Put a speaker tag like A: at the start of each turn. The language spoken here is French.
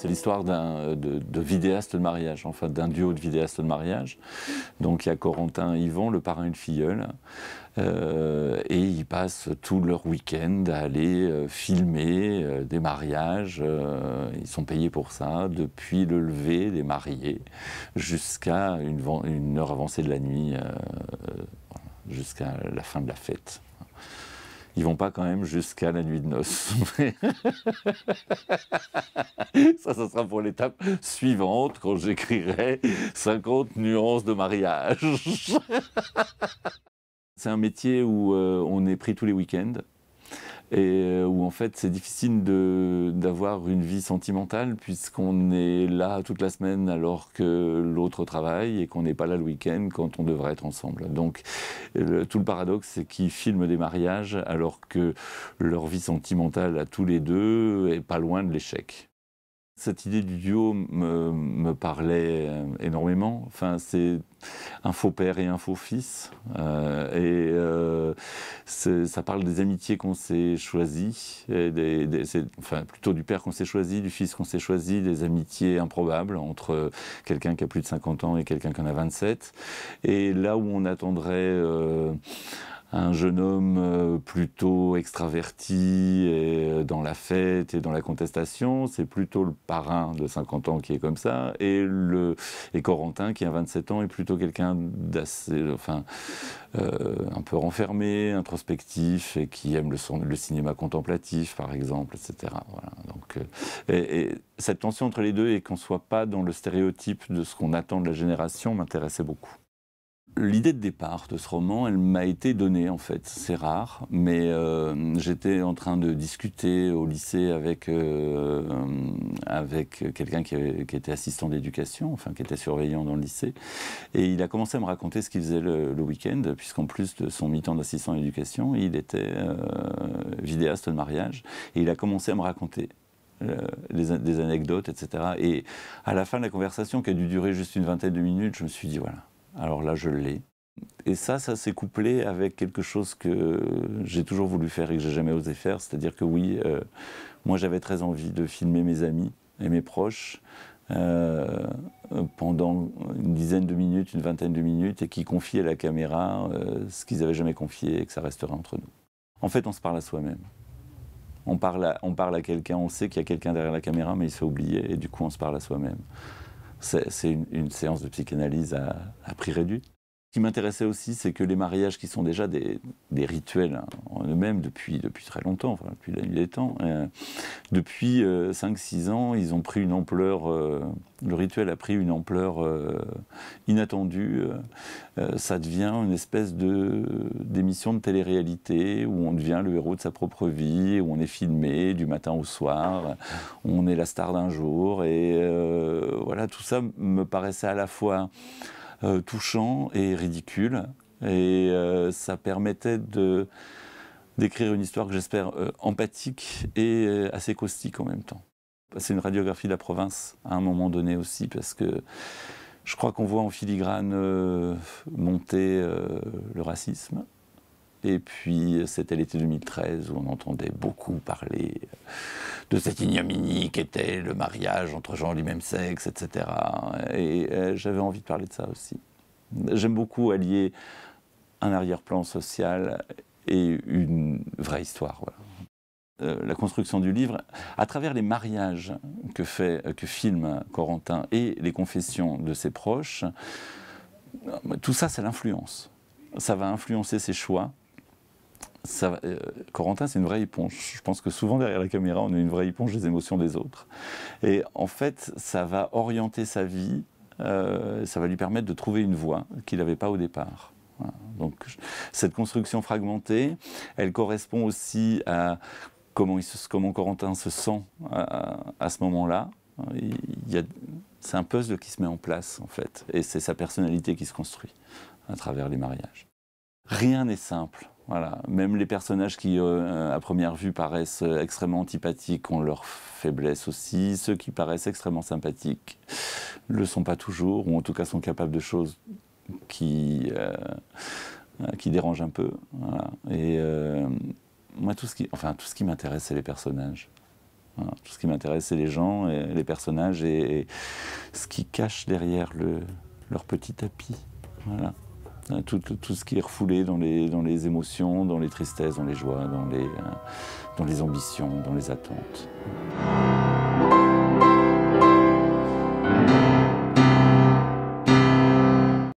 A: C'est l'histoire euh, de, de de mariage, d'un duo de vidéastes de mariage. Donc il y a Corentin et Yvon, le parrain et le filleul. Euh, et ils passent tout leur week-end à aller euh, filmer des mariages. ils sont payés pour ça, depuis le lever des mariés jusqu'à une, heure avancée de la nuit, jusqu'à la fin de la fête ils vont pas quand même jusqu'à la nuit de noces. ça, ça sera pour l'étape suivante quand j'écrirai 50 nuances de mariage. C'est un métier où euh, on est pris tous les week-ends et euh, où en fait c'est difficile d'avoir une vie sentimentale puisqu'on est là toute la semaine alors que l'autre travaille et qu'on n'est pas là le week-end quand on devrait être ensemble. Donc tout le paradoxe c'est qu'ils filment des mariages alors que leur vie sentimentale à tous les deux est pas loin de l'échec cette idée du duo me, parlait euh, énormément. Enfin, c'est un faux père et un faux fils. Euh, et euh, ça parle des amitiés qu'on s'est choisies, enfin, plutôt du père qu'on s'est choisi, du fils qu'on s'est choisi, des amitiés improbables entre quelqu'un qui a plus de 50 ans et quelqu'un qui en a 27. Et là où on attendrait un jeune homme euh, plutôt extraverti euh, dans la fête et dans la contestation. C'est plutôt le parrain de 50 ans qui est comme ça. Et, le, et Corentin, qui a 27 ans, est plutôt quelqu'un d'assez. Enfin, euh, un peu renfermé, introspectif, et qui aime le, cinéma contemplatif, par exemple, etc. Voilà. Donc, et, cette tension entre les deux et qu'on ne soit pas dans le stéréotype de ce qu'on attend de la génération m'intéressait beaucoup. L'idée de départ de ce roman, elle m'a été donnée en fait. C'est rare, mais euh, j'étais en train de discuter au lycée avec, euh, euh, avec quelqu'un qui, était assistant d'éducation, enfin qui était surveillant dans le lycée, et il a commencé à me raconter ce qu'il faisait le, week-end, puisqu'en plus de son mi-temps d'assistant d'éducation, il était vidéaste de mariage, et il a commencé à me raconter des, des anecdotes, etc. Et à la fin de la conversation, qui a dû durer juste une vingtaine de minutes, je me suis dit voilà alors là, je l'ai. Et ça, ça s'est couplé avec quelque chose que j'ai toujours voulu faire et que j'ai jamais osé faire. C'est-à-dire que oui, euh, moi j'avais très envie de filmer mes amis et mes proches euh, pendant une dizaine de minutes, une vingtaine de minutes, et qui confiaient à la caméra euh, ce qu'ils n'avaient jamais confié et que ça resterait entre nous. En fait, on se parle à soi-même. On parle on parle à quelqu'un, on sait qu'il y a quelqu'un derrière la caméra, mais il s'est oublié, et du coup, on se parle à soi-même. C'est une, une séance de psychanalyse à, à prix réduit. Ce qui m'intéressait aussi, c'est que les mariages, qui sont déjà des, rituels hein, en eux-mêmes depuis, très longtemps, depuis la nuit des temps, euh, depuis 5-6 euh, ans, ils ont pris une ampleur, euh, le rituel a pris une ampleur inattendue. ça devient une espèce de, d'émission de télé-réalité où on devient le héros de sa propre vie, où on est filmé du matin au soir, on est la star d'un jour. Et voilà, tout ça me paraissait à la fois euh, touchant et ridicule. Et euh, ça permettait de d'écrire une histoire que j'espère euh, empathique et assez caustique en même temps. C'est une radiographie de la province à un moment donné aussi, parce que je crois qu'on voit en filigrane monter le racisme, et puis, c'était l'été 2013 où on entendait beaucoup parler de cette ignominie qu'était le mariage entre gens du même sexe, etc. Et euh, j'avais envie de parler de ça aussi. J'aime beaucoup allier un arrière-plan social et une vraie histoire. Euh, la construction du livre, à travers les mariages que, fait, que filme Corentin et les confessions de ses proches, euh, tout ça, ça l'influence. Ça va influencer ses choix, euh, Corentin, c'est une vraie éponge. Je pense que souvent derrière la caméra, on est une vraie éponge des émotions des autres. Et en fait, ça va orienter sa vie, euh, ça va lui permettre de trouver une voie qu'il n'avait pas au départ. Donc, cette construction fragmentée, elle correspond aussi à comment, Corentin se sent à, à ce moment-là. C'est un puzzle qui se met en place, en fait. Et c'est sa personnalité qui se construit à travers les mariages. Rien n'est simple même les personnages qui, euh, à première vue, paraissent euh, extrêmement antipathiques ont leurs faiblesses aussi. Ceux qui paraissent extrêmement sympathiques ne le sont pas toujours, ou en tout cas sont capables de choses qui, euh, dérangent un peu. Et moi, tout ce qui, enfin, qui m'intéresse, c'est les personnages. Tout ce qui m'intéresse, c'est les gens, et les personnages et, ce qui cache derrière leur petit tapis. Hein, tout, ce qui est refoulé dans les, dans les émotions, dans les tristesses, dans les joies, dans les, euh, dans les ambitions, dans les attentes.